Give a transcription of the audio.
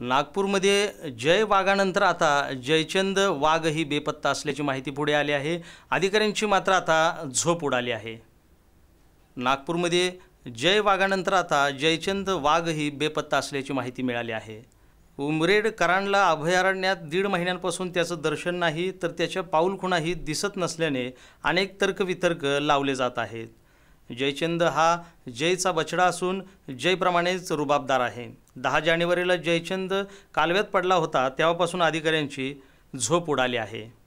नागपूरमध्ये जय वाघानंतर आता जयचंद वाघ ही बेपत्ता असल्याची माहिती पुढे आली आहे अधिकाऱ्यांची मात्र आता झोप उडाली आहे नागपूरमध्ये जय वाघानंतर आता जयचंद वाघ ही बेपत्ता असल्याची माहिती मिळाली आहे उमरेड करांडला अभयारण्यात दीड महिन्यांपासून त्याचं दर्शन नाही तर त्याच्या पाऊलखुणाही दिसत नसल्याने अनेक तर्कवितर्क लावले जात आहेत जयचंद हा जयचा बछडा असून जयप्रमाणेच रुबाबदार आहे दहा जानेवारीला जयचंद कालव्यात पडला होता तेव्हापासून अधिकाऱ्यांची झोप उडाली आहे